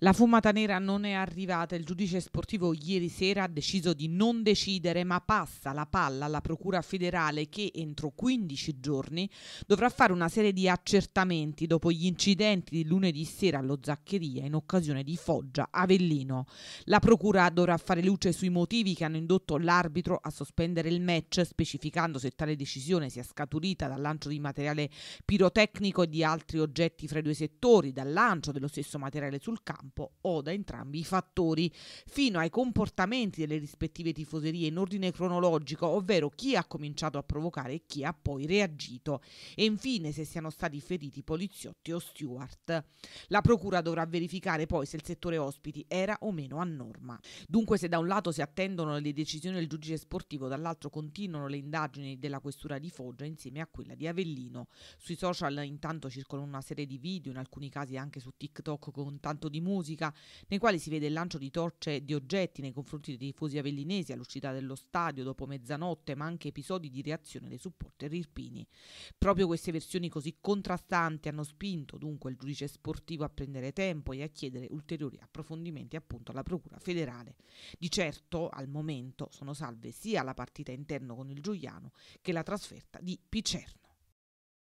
La fumata nera non è arrivata, il giudice sportivo ieri sera ha deciso di non decidere ma passa la palla alla Procura federale che entro 15 giorni dovrà fare una serie di accertamenti dopo gli incidenti di lunedì sera allo Zaccheria in occasione di Foggia Avellino. La Procura dovrà fare luce sui motivi che hanno indotto l'arbitro a sospendere il match specificando se tale decisione sia scaturita dal lancio di materiale pirotecnico e di altri oggetti fra i due settori, dal lancio dello stesso materiale sul campo campo o da entrambi i fattori, fino ai comportamenti delle rispettive tifoserie in ordine cronologico, ovvero chi ha cominciato a provocare e chi ha poi reagito, e infine se siano stati feriti poliziotti o steward. La procura dovrà verificare poi se il settore ospiti era o meno a norma. Dunque se da un lato si attendono le decisioni del giudice sportivo, dall'altro continuano le indagini della questura di Foggia insieme a quella di Avellino. Sui social intanto circolano una serie di video, in alcuni casi anche su TikTok con tanto di musica musica, nei quali si vede il lancio di torce e di oggetti nei confronti dei tifosi avellinesi all'uscita dello stadio dopo mezzanotte, ma anche episodi di reazione dei supporter irpini. Proprio queste versioni così contrastanti hanno spinto dunque il giudice sportivo a prendere tempo e a chiedere ulteriori approfondimenti appunto alla Procura federale. Di certo, al momento sono salve sia la partita interna con il Giuliano che la trasferta di Picerno.